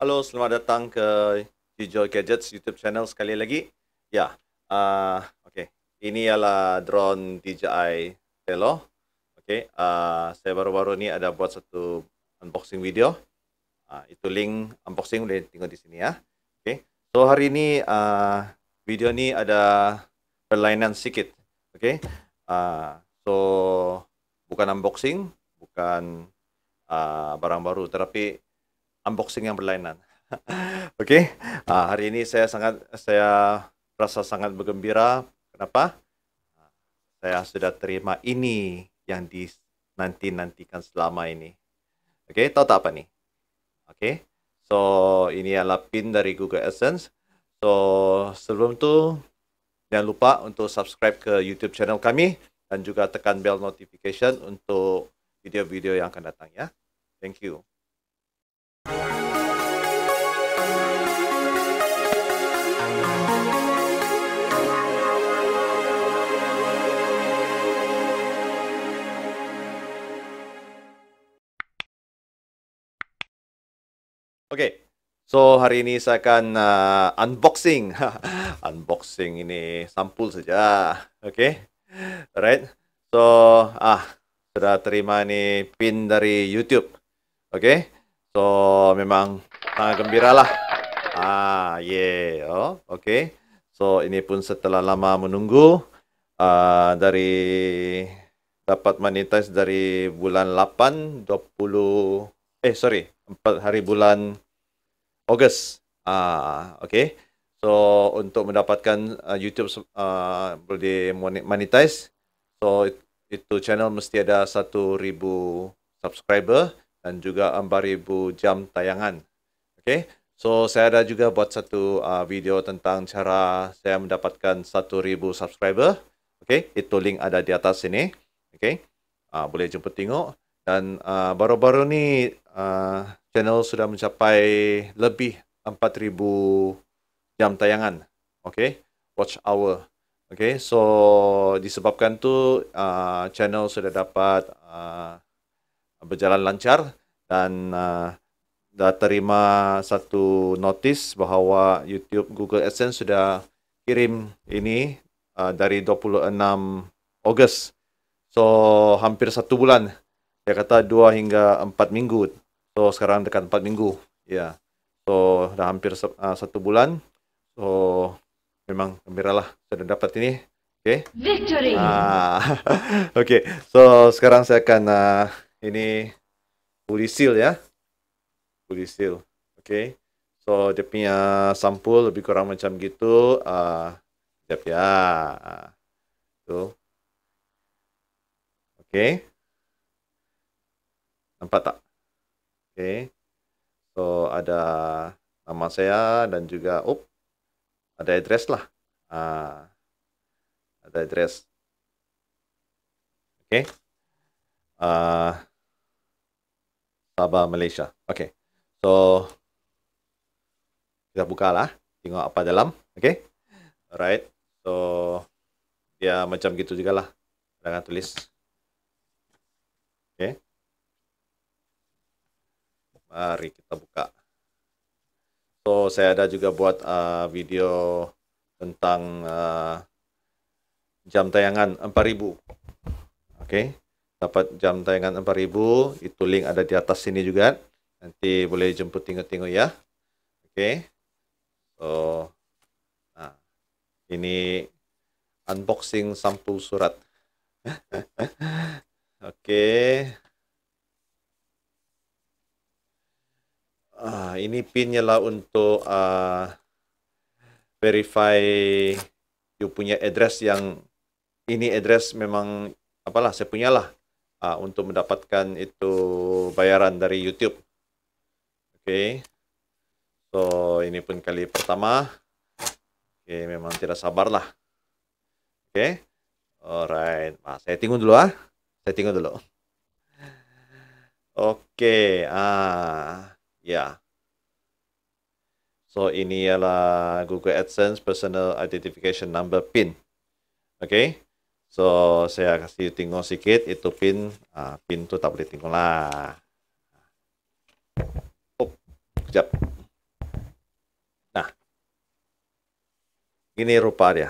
Halo, selamat datang ke hijau Gadgets YouTube channel sekali lagi. Ya, uh, oke. Okay. Ini ialah drone DJI Telo. Oke, okay, uh, saya baru-baru ini ada buat satu unboxing video. Uh, itu link unboxing boleh tengok di sini ya. Oke, okay. so hari ini uh, video ni ada perlainan sikit. Oke, okay. uh, so bukan unboxing, bukan uh, barang baru, tetapi unboxing yang berlainan. Oke, okay? Ah, hari ini saya sangat saya rasa sangat bergembira. Kenapa? saya sudah terima ini yang di nanti nantikan selama ini. Oke, okay? tahu tak apa nih? Oke, okay? so ini adalah pin dari Google AdSense. So sebelum itu jangan lupa untuk subscribe ke YouTube channel kami dan juga tekan bell notification untuk video-video yang akan datang ya. Thank you. Okay, so hari ini saya akan uh, unboxing, unboxing ini sampul saja, okay, right? So ah sudah terima nih pin dari YouTube, okay? So memang sangat gembiralah. Ah, yeah. Oh, okay. So ini pun setelah lama menunggu uh, dari dapat monetize dari bulan 8 20 eh sorry, empat hari bulan Ogos. Ah, uh, okay. So untuk mendapatkan uh, YouTube uh, boleh di monetize. So it, itu channel mesti ada satu ribu subscriber dan juga 4,000 jam tayangan. Okay, so saya ada juga buat satu uh, video tentang cara saya mendapatkan 1,000 subscriber. Okay, itu link ada di atas sini. Okay, uh, boleh jumpa tengok. Dan uh, baru-baru ni uh, channel sudah mencapai lebih 4,000 jam tayangan. Okay, watch hour. Okay, so disebabkan tu uh, channel sudah dapat uh, berjalan lancar dan uh, dah terima satu notis bahawa YouTube Google AdSense sudah kirim ini uh, dari 26 Ogos. So hampir satu bulan. Dia kata dua hingga empat minggu. So sekarang dekat empat minggu. Ya. Yeah. So dah hampir uh, satu bulan. So memang gembira lah sudah dapat ini. Okay. Victory. Ah. okay. So sekarang saya akan uh, ini bulisil ya bulisil oke okay. so dia punya sampul lebih kurang macam gitu uh, ya ah, tuh oke okay. nampak tak oke okay. so ada nama saya dan juga up oh, ada address lah uh, ada address oke okay. uh, Sabah Malaysia. Okay. So kita buka lah. Tengok apa dalam. Okay. Alright. So dia macam gitu juga lah. Jangan tulis. Okay. Mari kita buka. So saya ada juga buat uh, video tentang uh, jam tayangan 4000. Okey dapat jam tayangan 4000 itu link ada di atas sini juga nanti boleh jemput tengok-tengok ya oke okay. so nah ini unboxing sampul surat oke okay. ah, ini pinnya lah untuk uh, verify you punya address yang ini address memang apalah saya punyalah. uh, untuk mendapatkan itu bayaran dari YouTube. Okay. So, ini pun kali pertama. Okay, memang tidak sabar lah. Okay. Alright. Nah, saya tinggal dulu ah. Saya tinggal dulu. Okay. Ah, ya. Yeah. So ini ialah Google AdSense Personal Identification Number PIN. Okay. So saya kasih tinggung sedikit itu pin uh, ah, pintu tak boleh tinggung lah. Up, kejap. Nah, ini rupa dia.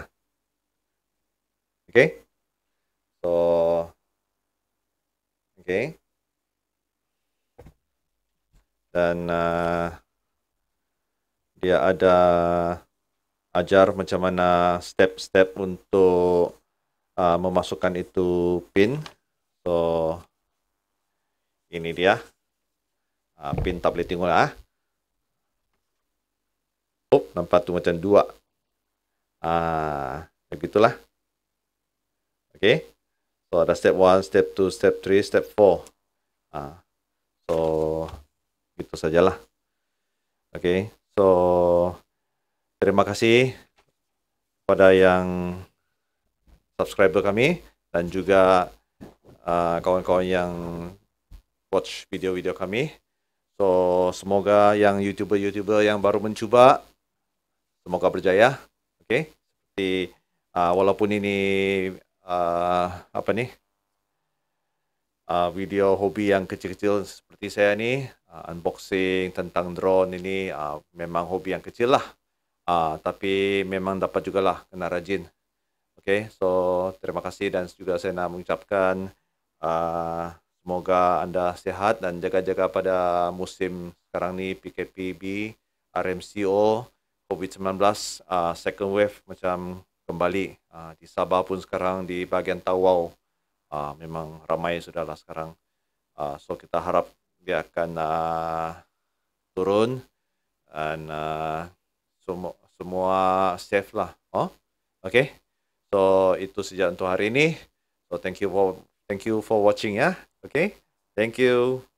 Oke, so oke. Dan uh, dia ada ajar macam mana step-step untuk uh, memasukkan itu pin so ini dia uh, pin tinggal. Ah. oh nampak tu macam dua ah begitulah okay so ada step one step two step three step four ah so gitu sajalah oke okay. so terima kasih pada yang subscriber kami dan juga uh, kawan-kawan uh, yang watch video-video kami. So semoga yang youtuber-youtuber yang baru mencoba semoga berjaya. Oke, okay? Di, uh, walaupun ini uh, apa nih uh, video hobi yang kecil-kecil seperti saya ini uh, unboxing tentang drone ini uh, memang hobi yang kecil lah. Uh, tapi memang dapat juga lah kena rajin. Oke, okay, so terima kasih dan juga saya nak mengucapkan uh, semoga anda sehat dan jaga-jaga pada musim sekarang ini PKPB, RMCO, COVID-19, uh, second wave macam kembali uh, di Sabah pun sekarang di bahagian Tawau uh, memang ramai sudah lah sekarang. Uh, so kita harap dia akan uh, turun dan uh, semua semua safe lah, oh, okay? So itu sejak untuk hari ini. So thank you for thank you for watching ya. Oke. Okay? Thank you.